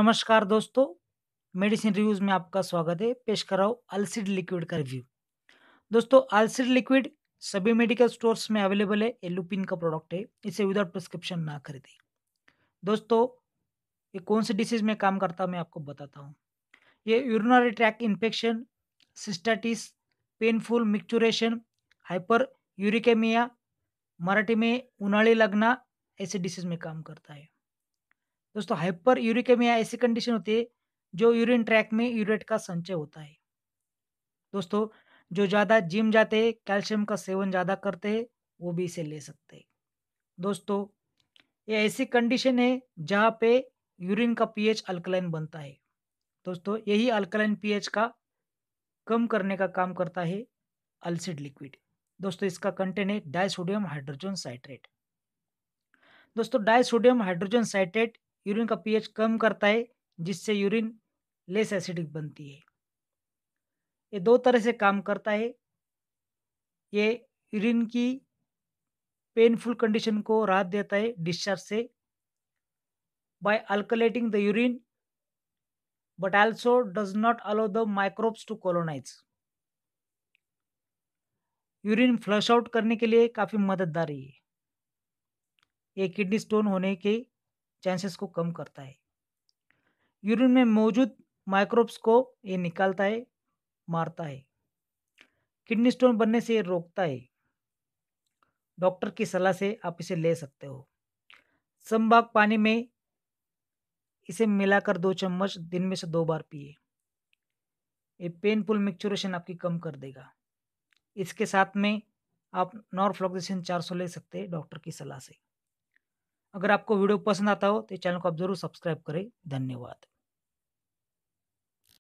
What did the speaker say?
नमस्कार दोस्तों medicine reviews में आपका स्वागत है पेश कर रहा हूँ अल्सिड लिक्विड का रिव्यू दोस्तों अल्सिड लिक्विड सभी मेडिकल स्टोर्स में अवेलेबल है ये लुपिन का प्रोडक्ट है इसे विदाउट प्रिस्क्रिप्शन ना खरीदें दोस्तों ये कौन से डिसीज में काम करता है मैं आपको बताता हूँ ये urinary tract infection cystitis painful micturition hyperuricemia Marathi में उनाली लगना ऐसे डिसीज में काम करता है दोस्तों हाइपर यूरिकेमिया ऐसी कंडीशन होती है जो यूरिन ट्रैक में यूरेट का संचय होता है दोस्तों जो ज़्यादा जिम जाते हैं कैल्शियम का सेवन ज़्यादा करते हैं वो भी इसे ले सकते हैं दोस्तों ये ऐसी कंडीशन है जहाँ पे यूरिन का पीएच अल्कलाइन बनता है दोस्तों यही अल्कलाइन पीएच का कम करने का काम करता है अल्सिड लिक्विड दोस्तों इसका कंटेंट है डाइसोडियम हाइड्रोजन साइट्रेट दोस्तों डाइसोडियम हाइड्रोजन साइट्रेट यूरिन का पीएच कम करता है जिससे यूरिन लेस एसिडिक बनती है ये दो तरह से काम करता है ये यूरिन की पेनफुल कंडीशन को राहत देता है डिस्चार्ज से by alkalating the urine but also does not allow the microbes to colonize urine flush out करने के लिए काफ़ी मददगार है ये किडनी स्टोन होने के चांसेस को कम करता है यूरिन में मौजूद माइक्रोब्स को ये निकालता है मारता है किडनी स्टोन बनने से ये रोकता है डॉक्टर की सलाह से आप इसे ले सकते हो संभाग पानी में इसे मिलाकर दो चम्मच दिन में से दो बार पिए ये पेनफुल मिक्चुरेशन आपकी कम कर देगा इसके साथ में आप चार 400 ले सकते हैं डॉक्टर की सलाह से अगर आपको वीडियो पसंद आता हो तो चैनल को आप जरूर सब्सक्राइब करें धन्यवाद